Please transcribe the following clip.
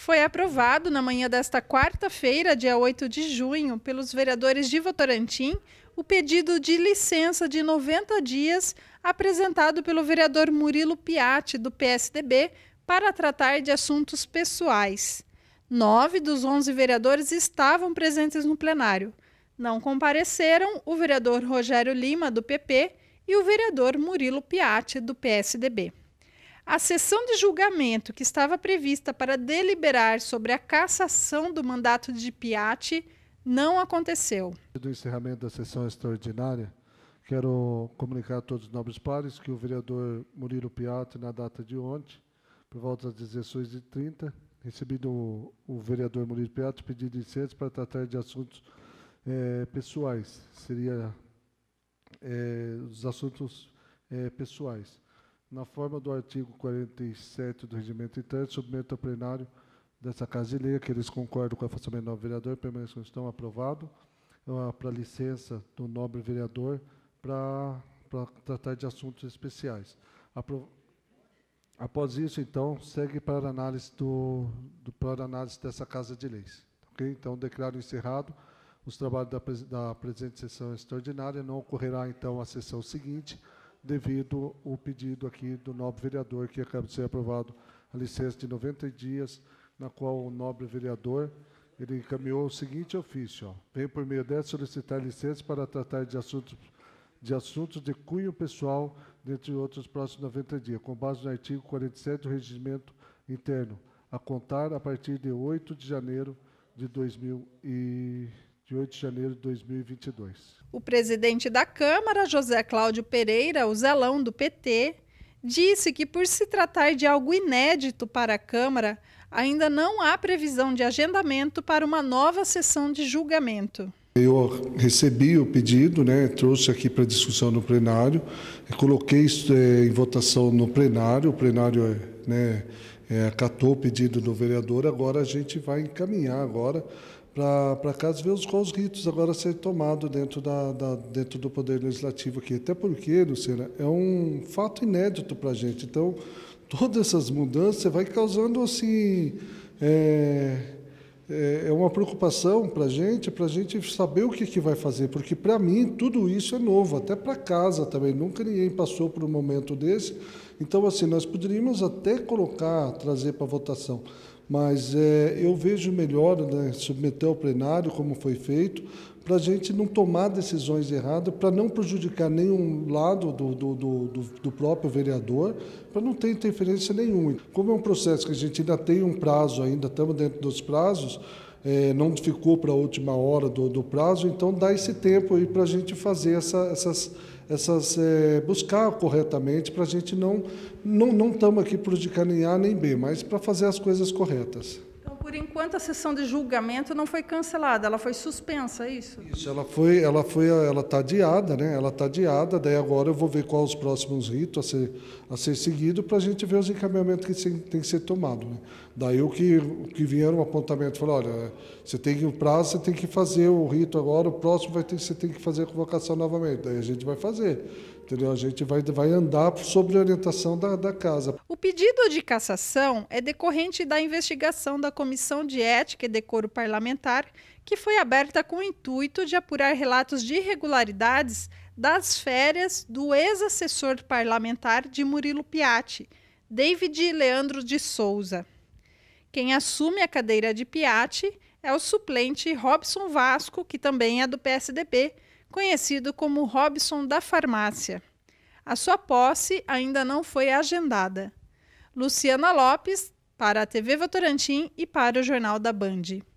foi aprovado na manhã desta quarta-feira, dia 8 de junho, pelos vereadores de Votorantim, o pedido de licença de 90 dias apresentado pelo vereador Murilo Piatti, do PSDB, para tratar de assuntos pessoais. Nove dos onze vereadores estavam presentes no plenário. Não compareceram o vereador Rogério Lima, do PP, e o vereador Murilo Piatti, do PSDB. A sessão de julgamento que estava prevista para deliberar sobre a cassação do mandato de Piatti não aconteceu. Do encerramento da sessão extraordinária, quero comunicar a todos os nobres pares que o vereador Murilo Piatti, na data de ontem, por volta das 16h30, recebido o, o vereador Murilo Piatti pedir licença para tratar de assuntos é, pessoais. Seria é, os assuntos é, pessoais na forma do artigo 47 do Regimento Interno, submeto ao plenário dessa Casa de Lei, que eles concordam com a afastamento do vereador, permaneçam estão aprovado, para licença do nobre vereador para tratar de assuntos especiais. Apro Após isso, então, segue para análise do, do para análise dessa Casa de Leis. ok Então, declaro encerrado os trabalhos da, da presente sessão extraordinária. Não ocorrerá, então, a sessão seguinte, devido o pedido aqui do nobre vereador, que acaba de ser aprovado a licença de 90 dias, na qual o nobre vereador ele encaminhou o seguinte ofício: vem por meio dessa solicitar licença para tratar de assuntos de assuntos de cunho pessoal, dentre outros próximos 90 dias, com base no artigo 47 do Regimento Interno, a contar a partir de 8 de janeiro de 2020 de 8 de janeiro de 2022. O presidente da Câmara, José Cláudio Pereira, o Zelão do PT, disse que, por se tratar de algo inédito para a Câmara, ainda não há previsão de agendamento para uma nova sessão de julgamento. Eu recebi o pedido, né, trouxe aqui para discussão no plenário, coloquei isso é, em votação no plenário, o plenário é, né, é, acatou o pedido do vereador, agora a gente vai encaminhar agora para casa ver os, quais ritos agora ser tomado dentro, da, da, dentro do Poder Legislativo aqui. Até porque, Luciana, é um fato inédito para a gente. Então, todas essas mudanças vai causando, assim, é, é, é uma preocupação para a gente, para a gente saber o que, que vai fazer. Porque, para mim, tudo isso é novo, até para casa também. Nunca ninguém passou por um momento desse. Então, assim, nós poderíamos até colocar, trazer para votação. Mas é, eu vejo melhor né, submeter ao plenário, como foi feito, para a gente não tomar decisões erradas, para não prejudicar nenhum lado do, do, do, do próprio vereador, para não ter interferência nenhuma. Como é um processo que a gente ainda tem um prazo, ainda estamos dentro dos prazos, é, não ficou para a última hora do, do, prazo, então dá esse tempo aí para a gente fazer essa, essas, essas é, buscar corretamente para a gente não não não estamos aqui prejudicar nem A nem B, mas para fazer as coisas corretas. Então, por enquanto, a sessão de julgamento não foi cancelada, ela foi suspensa, é isso? Isso, ela foi, ela foi, ela está adiada, né? Ela está adiada, daí agora eu vou ver quais os próximos ritos a ser, a ser seguido para a gente ver os encaminhamentos que tem que ser tomado. Né? Daí o que, que vieram um apontamento, falou, olha, você tem o prazo, você tem que fazer o rito agora, o próximo vai ter, você tem que fazer a convocação novamente. Daí a gente vai fazer entendeu? A gente vai, vai andar sobre a orientação da, da casa pedido de cassação é decorrente da investigação da Comissão de Ética e Decoro Parlamentar, que foi aberta com o intuito de apurar relatos de irregularidades das férias do ex-assessor parlamentar de Murilo Piatti, David Leandro de Souza. Quem assume a cadeira de Piatti é o suplente Robson Vasco, que também é do PSDB, conhecido como Robson da Farmácia. A sua posse ainda não foi agendada. Luciana Lopes, para a TV Votorantim e para o Jornal da Band.